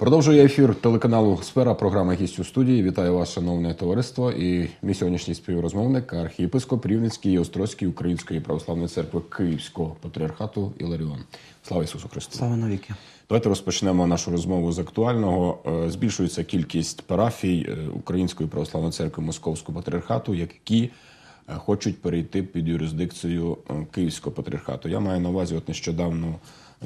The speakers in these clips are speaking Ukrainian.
Продовжує ефір телеканалу Сфера програми гість у студії. Вітаю вас, шановне товариство. І мій сьогоднішній співрозмовник, архієпископ Рівненської і Острозький Української православної церкви Київського патріархату Іларіон. Слава Ісусу Христу! Слава навіки! Давайте розпочнемо нашу розмову з актуального. Е, збільшується кількість парафій е, Української православної церкви Московського патріархату, які Е, хочуть перейти під юрисдикцію е, Київського патріархату. Я маю на увазі от нещодавно.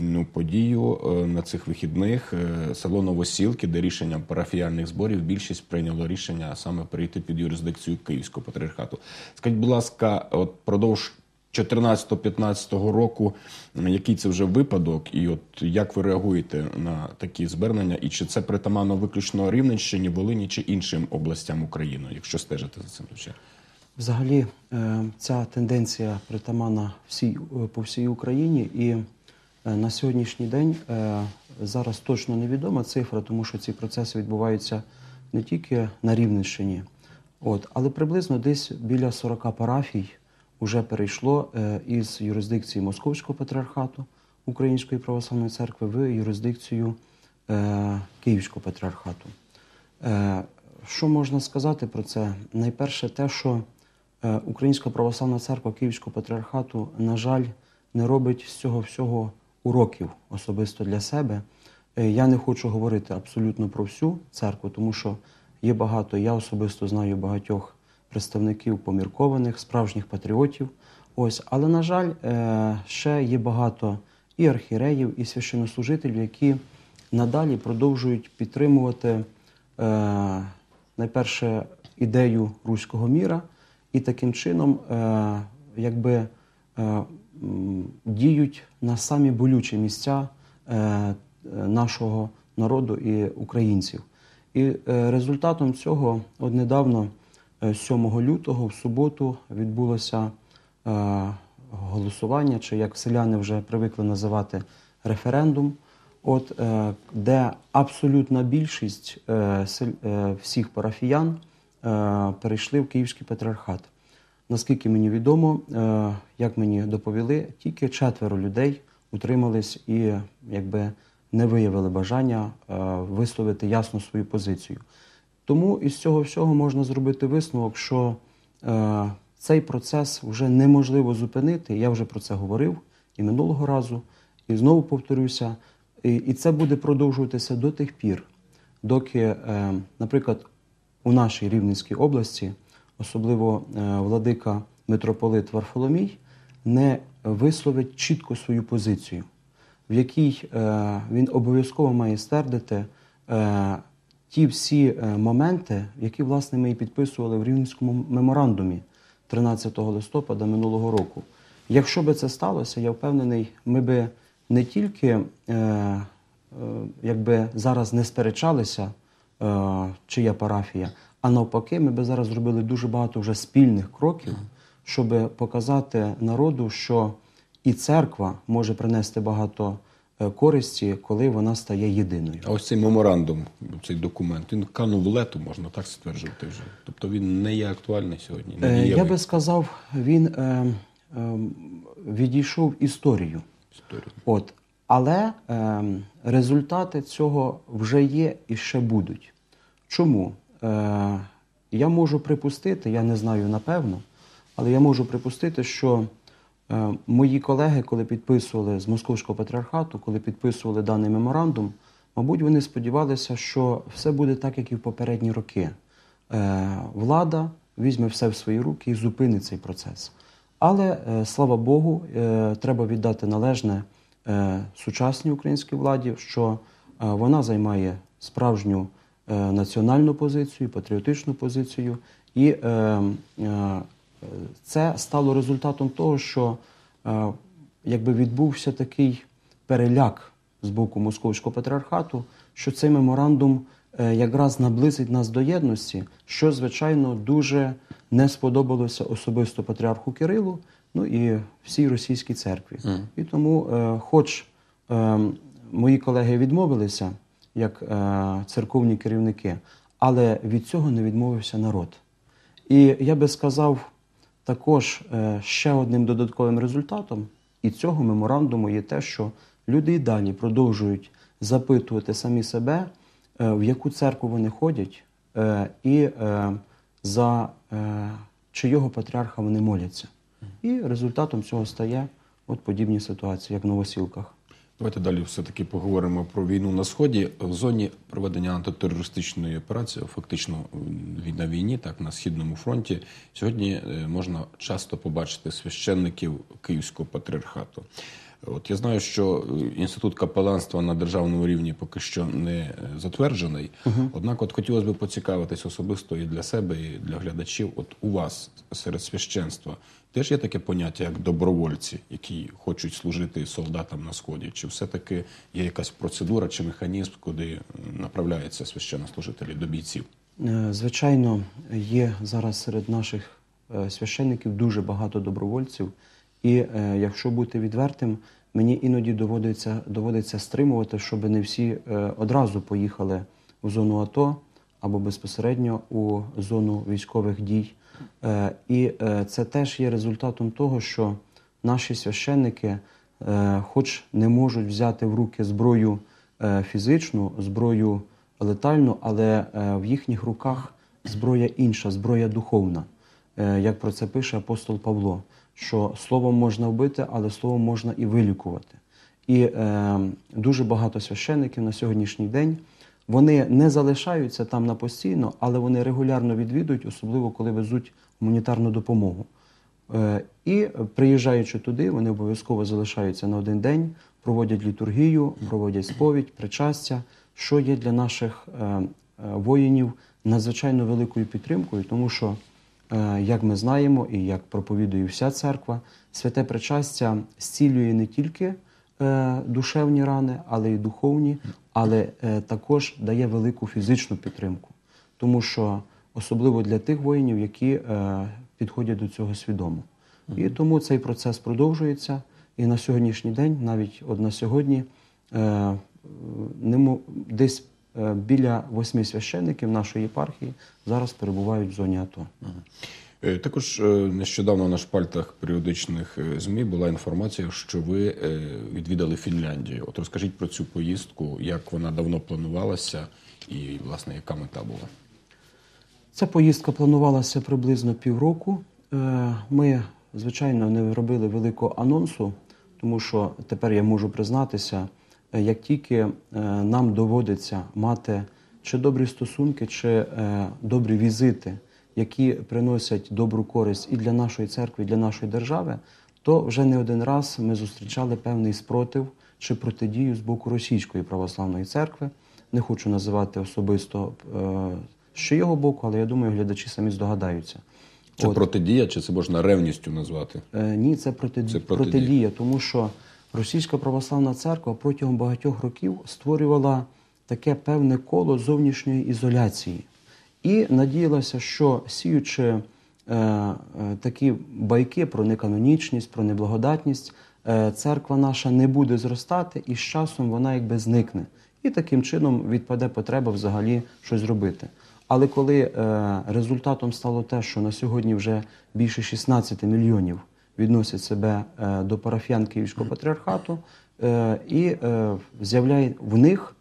Ну, подію е, на цих вихідних село Новосілки, де рішенням парафіяльних зборів більшість прийняло рішення саме перейти під юрисдикцію Київського патріархату. Скажіть, будь ласка, от продовж 14-15 року, який це вже випадок, і от як ви реагуєте на такі звернення, і чи це притаманно виключно Рівненщині, Волині чи іншим областям України, якщо стежите за цим звичайно? Взагалі, е, ця тенденція притамана всій е, по всій Україні, і е, на сьогоднішній день зараз точно невідома цифра, тому що ці процеси відбуваються не тільки на Рівненщині, от, але приблизно десь біля 40 парафій вже перейшло із юрисдикції Московського патріархату Української православної церкви в юрисдикцію Київського патріархату. Що можна сказати про це? Найперше, те, що Е, Українська православна церква Київського патріархату, на жаль, не робить з цього всього уроків особисто для себе. Е, я не хочу говорити абсолютно про всю церкву, тому що є багато. Я особисто знаю багатьох представників поміркованих, справжніх патріотів. Ось, але, на жаль, е, ще є багато і архіреїв, і священнослужителів, які надалі продовжують підтримувати найперше ідею руського міра і таким чином е, якби е, діють на самі болючі місця е, нашого народу і українців. І е, результатом цього от недавно, 7 е, лютого, в суботу, відбулося е, голосування, чи як селяни вже привикли називати референдум, от де абсолютна більшість всіх парафіян. Е, перейшли в Київський патріархат. Наскільки мені відомо, е, як мені доповіли, тільки четверо людей утримались і якби не виявили бажання е, висловити ясно свою позицію. Тому із цього всього можна зробити висновок, що цей процес вже неможливо зупинити. Я вже про це говорив і минулого разу, і знову повторюся. І це буде продовжуватися до тих пір, доки, наприклад, у нашій Рівненській області, особливо е, владика митрополит Варфоломій, не висловить чітко свою позицію, в якій е, він обов'язково має стердити е, ті всі моменти, які власне ми і підписували в Рівненському меморандумі 13 листопада минулого року. Якщо би це сталося, я впевнений, ми би не тільки якби зараз не сперечалися. Е, чия парафія. А навпаки, ми би зараз зробили дуже багато вже спільних кроків, щоб показати народу, що і церква може принести багато е, користі, коли вона стає єдиною. А ось цей меморандум, цей документ, він канув лету, можна так стверджувати вже. Тобто він не є актуальний сьогодні. Не е, Я би сказав, він е, е, відійшов історію. історію. От, але е, результати цього вже є і ще будуть. Чому? Е, Я можу припустити, я не знаю напевно, але я можу припустити, що е, мої колеги, коли підписували з московського патріархату, коли підписували даний меморандум, мабуть, вони сподівалися, що все буде так, як і в попередні роки. Е, Влада візьме все в свої руки і зупинить цей процес. Але е, слава Богу, е, треба віддати належне. Е, сучасній українській владі, що е, вона займає справжню е, національну позицію, патріотичну позицію, і це стало результатом того, що якби відбувся такий переляк з боку московського патріархату, що цей меморандум Е, якраз наблизить нас до єдності, що, звичайно, дуже не сподобалося особисто патріарху Кирилу, ну і всій російській церкві. Mm. І тому, е, хоч е, мої колеги відмовилися як церковні керівники, але від цього не відмовився народ. І я би сказав також ще одним додатковим результатом і цього меморандуму є те, що люди і далі продовжують запитувати самі себе. Е, в яку церкву вони ходять, е, і е, за чийого патріарха вони моляться. І результатом цього стає от подібні ситуації, як в новосілках. Давайте далі все-таки поговоримо про війну на сході. В зоні проведення антитерористичної операції, фактично війна війні, так на східному фронті. Сьогодні можна часто побачити священників Київського патріархату. От я знаю, що е, інститут капеланства на державному рівні поки що не е, затверджений. Угу. Однак, от хотілося б поцікавитись особисто і для себе, і для глядачів. От у вас серед священства теж є таке поняття, як добровольці, які хочуть служити солдатам на сході. Чи все-таки є якась процедура чи механізм, куди направляються священнослужителі до бійців? Е, звичайно, є зараз серед наших священників дуже багато добровольців, і е, якщо бути відвертим, мені іноді доводиться доводиться стримувати, щоб не всі е, одразу поїхали в зону АТО або безпосередньо у зону військових дій. Е, і е, це теж є результатом того, що наші священники, е, хоч не можуть взяти в руки зброю е, фізичну, зброю летальну, але е, в їхніх руках зброя інша, зброя духовна, е, як про це пише апостол Павло що словом можна вбити, але словом можна і вилікувати. І е, дуже багато священиків на сьогоднішній день вони не залишаються там на постійно, але вони регулярно відвідують, особливо коли везуть гуманітарну допомогу. Е, І приїжджаючи туди, вони обов'язково залишаються на один день, проводять літургію, проводять сповідь, причастя, що є для наших е, е воїнів надзвичайно великою підтримкою, тому що. Е, як ми знаємо і як проповідує вся церква, святе причастя зцілює не тільки е, душевні рани, але й духовні, але е, також дає велику фізичну підтримку. Тому що особливо для тих воїнів, які підходять до цього свідомо. І тому цей процес продовжується. І на сьогоднішній день, навіть от на сьогодні, десь Е, біля восьми священників нашої єпархії зараз перебувають в зоні АТО. Е, також е, нещодавно на шпальтах періодичних змі була інформація, що ви відвідали Фінляндію. От розкажіть про цю поїздку, як вона давно планувалася, і власне яка мета була? Ця поїздка планувалася приблизно півроку. Ми, звичайно, не робили великого анонсу, тому що тепер я можу признатися. Е, як тільки е, нам доводиться мати чи добрі стосунки, чи е, добрі візити, які приносять добру користь і для нашої церкви, і для нашої держави, то вже не один раз ми зустрічали певний спротив чи протидію з боку російської православної церкви. Не хочу називати особисто що його боку, але я думаю, глядачі самі здогадаються. Це От. протидія, чи це можна ревністю назвати? Е, Ні, це, проти... це протидія. протидія, тому що Російська православна церква протягом багатьох років створювала таке певне коло зовнішньої ізоляції і надіялася, що сіючи е, е, такі байки про неканонічність, про неблагодатність, е, церква наша не буде зростати, і з часом вона якби зникне. І таким чином відпаде потреба взагалі щось зробити. Але коли е, результатом стало те, що на сьогодні вже більше 16 мільйонів відносять себе е, до парафіян Київського патріархату, е, і е, в них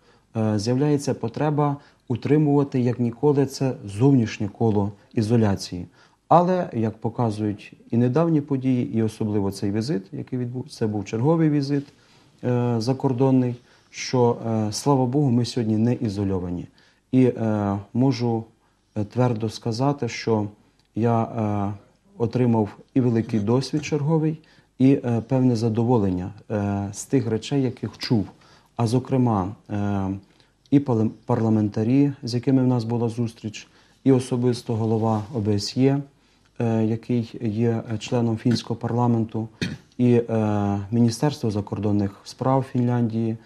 з'являється потреба утримувати як ніколи це зовнішнє коло ізоляції. Але як показують і недавні події, і особливо цей візит, який відбувся, це був черговий візит закордонний. Що слава Богу, ми сьогодні не ізольовані, і е, можу твердо сказати, що я е, отримав і великий досвід черговий, і е, певне задоволення е, з тих речей, яких чув. А зокрема, е, і парламентарі, з якими в нас була зустріч, і особисто голова ОБСЄ, який є членом фінського парламенту, і Міністерство закордонних справ Фінляндії,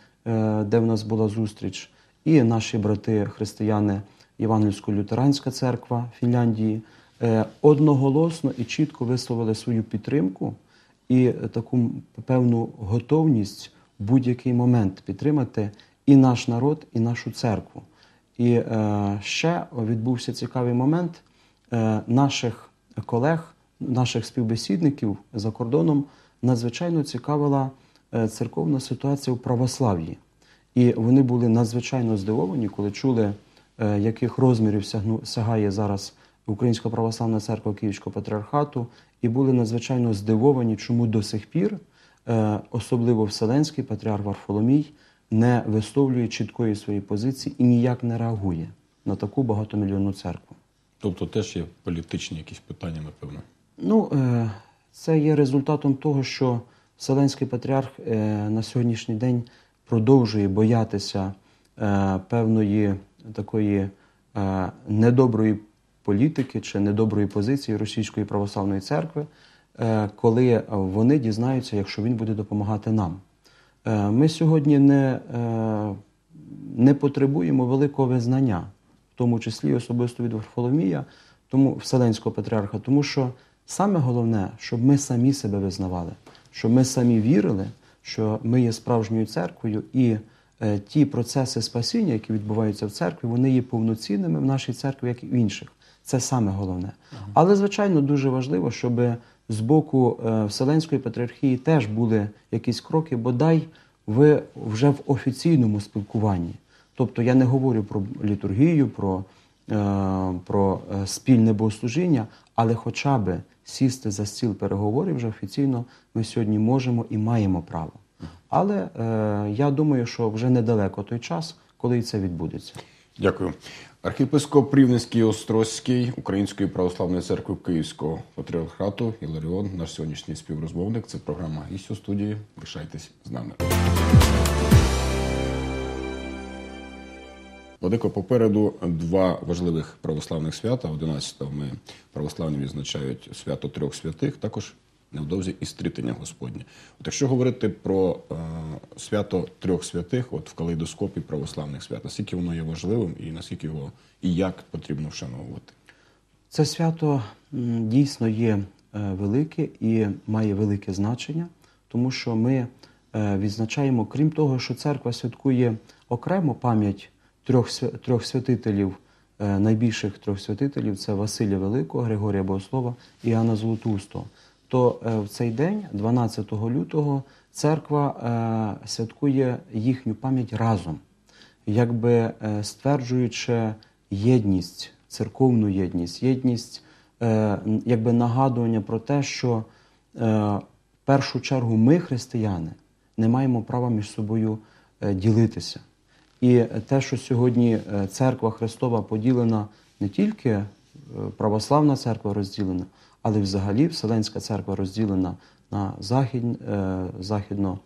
де в нас була зустріч, і наші брати-християни Євангельсько-Лютеранська церква Фінляндії. Е, одноголосно і чітко висловили свою підтримку і таку певну готовність в будь-який момент підтримати і наш народ, і нашу церкву. І е, ще відбувся цікавий момент е, наших колег, наших співбесідників за кордоном надзвичайно цікавила церковна ситуація у православ'ї. І вони були надзвичайно здивовані, коли чули, яких розмірів сягає зараз Українська православна церква Київського патріархату і були надзвичайно здивовані, чому до сих пір, е, особливо Вселенський патріарх Варфоломій, не висловлює чіткої своєї позиції і ніяк не реагує на таку багатомільйонну церкву. Тобто теж є політичні якісь питання, напевно. Ну, е, це є результатом того, що Вселенський патріарх е, на сьогоднішній день продовжує боятися певної такої недоброї політики чи недоброї позиції Російської православної церкви, е, коли вони дізнаються, якщо він буде допомагати нам. Е, ми сьогодні не е, не потребуємо великого визнання, в тому числі особисто від Варфоломія, тому Вселенського патріарха, тому що саме головне, щоб ми самі себе визнавали, щоб ми самі вірили, що ми є справжньою церквою і. Ті процеси спасіння, які відбуваються в церкві, вони є повноцінними в нашій церкві, як і в інших. Це саме головне. Але, звичайно, дуже важливо, щоб з боку е, Вселенської патріархії теж були якісь кроки, бодай ви вже в офіційному спілкуванні. Тобто я не говорю про літургію, про е, про е, спільне богослужіння, але хоча б сісти за стіл переговорів вже офіційно ми сьогодні можемо і маємо право. Але я думаю, що вже недалеко той час, коли це відбудеться. Дякую. Архіпископ Рівненський Острозький Української православної церкви Київського патріархату Іларіон, наш сьогоднішній співрозмовник. Це програма «Гість у студії. Лишайтесь з нами. Владико, попереду два важливих православних свята. 11-го ми православні відзначають свято трьох святих. Також невдовзі і стрітення Господнє. От якщо говорити про е, свято трьох святих, от в калейдоскопі православних свят, наскільки воно є важливим і наскільки його і як потрібно вшановувати? Це свято дійсно є е, велике і має велике значення, тому що ми е, відзначаємо, крім того, що церква святкує окремо пам'ять трьох трьох святителів, е, найбільших трьох святителів це Василя Великого, Григорія Богослова і Іоанна Золотустого то е, в цей день, 12 лютого, церква е, святкує їхню пам'ять разом, якби е, стверджуючи єдність, церковну єдність, єдність якби нагадування про те, що в першу чергу ми, християни, не маємо права між собою ділитися. І те, що сьогодні церква Христова поділена не тільки православна церква розділена. Але взагалі Вселенська церква розділена на захід, е, західно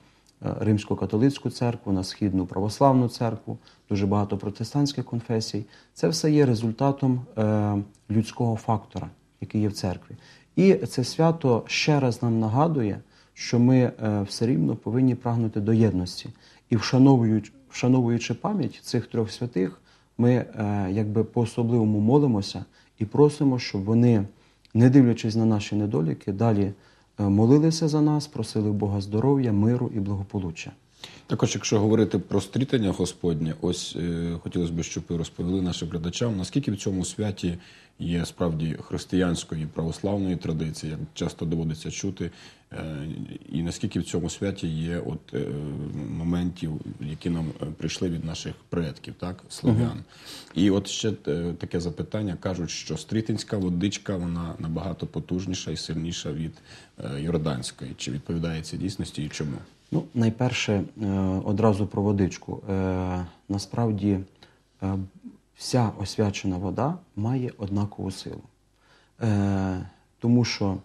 е, римсько-католицьку церкву, на східну православну церкву, дуже багато протестантських конфесій. Це все є результатом е, людського фактора, який є в церкві. І це свято ще раз нам нагадує, що ми все рівно повинні прагнути до єдності і вшановуючи, вшановуючи пам'ять цих трьох святих, ми якби по особливому молимося і просимо, щоб вони не дивлячись на наші недоліки, далі е, молилися за нас, просили Бога здоров'я, миру і благополуччя. Також, якщо говорити про стрітання Господнє, ось е, хотілося б, щоб ви розповіли нашим глядачам, наскільки в цьому святі є справді християнської православної традиції, як часто доводиться чути, е, і наскільки в цьому святі є от е, моментів, які нам е, прийшли від наших предків, так слов'ян. Угу. І от ще е, таке запитання кажуть, що стрітинська водичка вона набагато потужніша і сильніша від е, Йорданської. Чи відповідає цій дійсності і чому? Ну, найперше, е, одразу про водичку. Е, насправді, е, вся освячена вода має однакову силу. Тому що,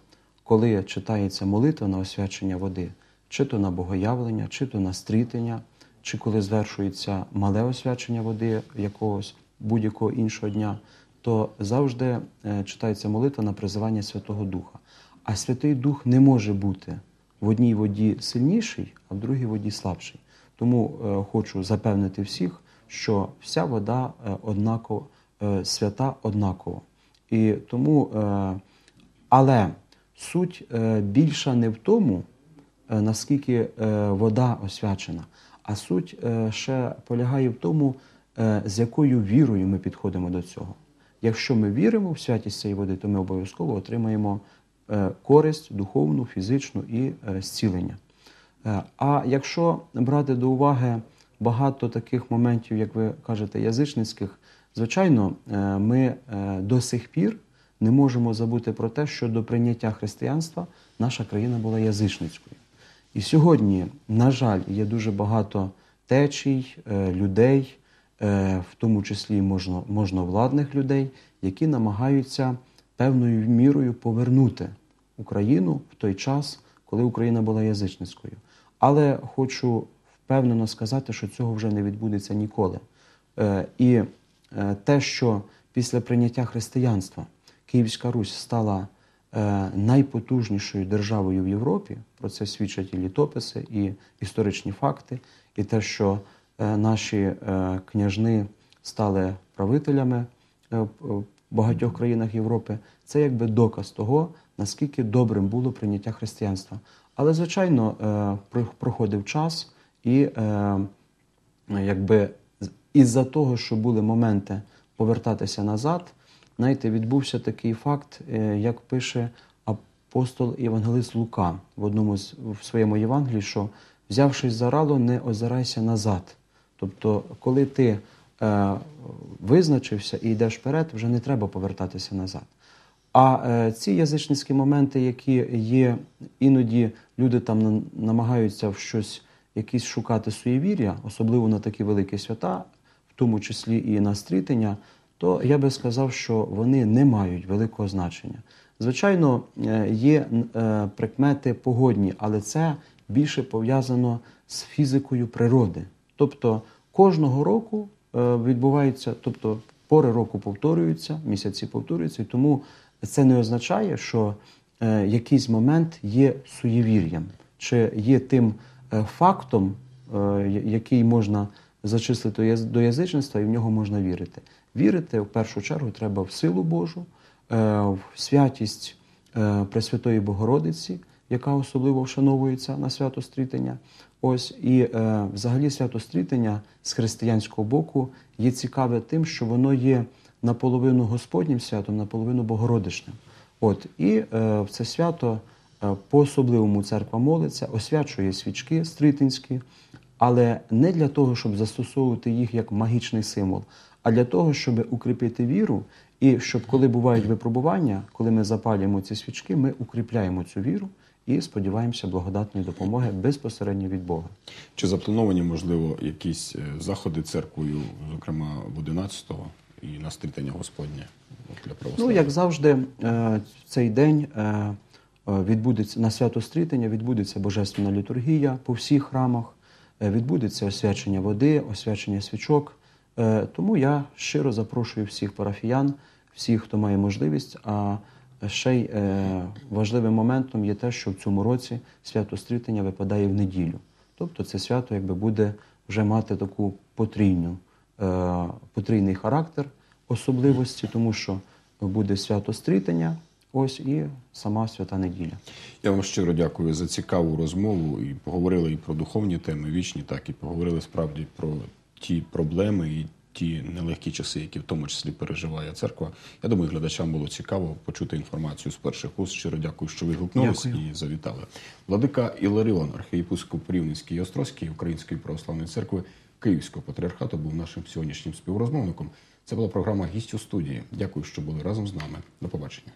коли читається молитва на освячення води, чи то на богоявлення, чи то на стрітення, чи коли звершується мале освячення води якогось будь-якого іншого дня, то завжди читається молитва на призивання Святого Духа. А Святий Дух не може бути в одній воді сильніший, а в другій воді слабший. Тому е, хочу запевнити всіх, що вся вода е, однаково е, свята однаково. І тому, Але суть більша не в тому, наскільки вода освячена, а суть ще полягає в тому, з якою вірою ми підходимо до цього. Якщо ми віримо в святість цієї води, то ми обов'язково отримаємо. Е, користь духовну, фізичну і е, зцілення. Е, а якщо брати до уваги багато таких моментів, як ви кажете, язичницьких, звичайно, ми до сих пір не можемо забути про те, що до прийняття християнства наша країна була язичницькою. І сьогодні, на жаль, є дуже багато течій, людей, в тому числі можновладних людей, які намагаються певною мірою повернути Україну в той час, коли Україна була язичницькою. Але хочу впевнено сказати, що цього вже не відбудеться ніколи. Е, і е, те, що після прийняття християнства Київська Русь стала е, найпотужнішою державою в Європі, про це свідчать і літописи, і історичні факти, і те, що наші княжни стали правителями в багатьох країнах Європи, це якби доказ того, наскільки добрим було прийняття християнства. Але, звичайно, е, проходив час, і е, якби із-за того, що були моменти повертатися назад, знаєте, відбувся такий факт, е, як пише апостол Євангелист Лука в одному з в своєму Євангелії, що взявшись за рало, не озирайся назад. Тобто, коли ти Е, визначився і йдеш вперед, вже не треба повертатися назад. А е, ці язичницькі моменти, які є, іноді люди там намагаються в щось якісь шукати суєвір'я, особливо на такі великі свята, в тому числі і на стрітення, то я би сказав, що вони не мають великого значення. Звичайно, е, є прикмети погодні, але це більше пов'язано з фізикою природи. Тобто кожного року Е, відбувається, тобто пори року повторюються, місяці повторюються, і тому це не означає, що е, якийсь момент є суєвір'ям чи є тим е, фактом, який можна зачислити до язичництва, і в нього можна вірити. Вірити в першу чергу треба в силу Божу, в святість Пресвятої Богородиці, яка особливо вшановується на свято стрітення. Ось і е, взагалі свято стрітення з християнського боку є цікаве тим, що воно є наполовину Господнім святом, наполовину Богородичним. От і е, в це свято е, по-особливому церква молиться, освячує свічки стрітинські, але не для того, щоб застосовувати їх як магічний символ, а для того, щоб укріпити віру, і щоб коли бувають випробування, коли ми запалюємо ці свічки, ми укріпляємо цю віру і сподіваємося благодатної допомоги безпосередньо від Бога. Чи заплановані, можливо, якісь е, заходи церквою, зокрема в 11-го і на стрітання Господнє для православ'я? Ну, як завжди, е, цей день е, відбудеться на свято стрітання, відбудеться божественна літургія по всіх храмах, відбудеться освячення води, освячення свічок. Тому я щиро запрошую всіх парафіян, всіх, хто має можливість ще й е, важливим моментом є те, що в цьому році свято стрітання випадає в неділю. Тобто це свято якби буде вже мати таку потрійну, е, потрійний характер особливості, тому що буде свято стрітання. Ось і сама свята неділя. Я вам щиро дякую за цікаву розмову. І поговорили і про духовні теми вічні, так і поговорили справді про ті проблеми і ті нелегкі часи, які в тому числі переживає церква. Я думаю, глядачам було цікаво почути інформацію з перших уст. Щиро дякую, що ви гукнулись і завітали. Владика Іларіон, архієпископ Рівненський і Острозький Української православної церкви Київського патріархату, був нашим сьогоднішнім співрозмовником. Це була програма гість у студії. Дякую, що були разом з нами. До побачення.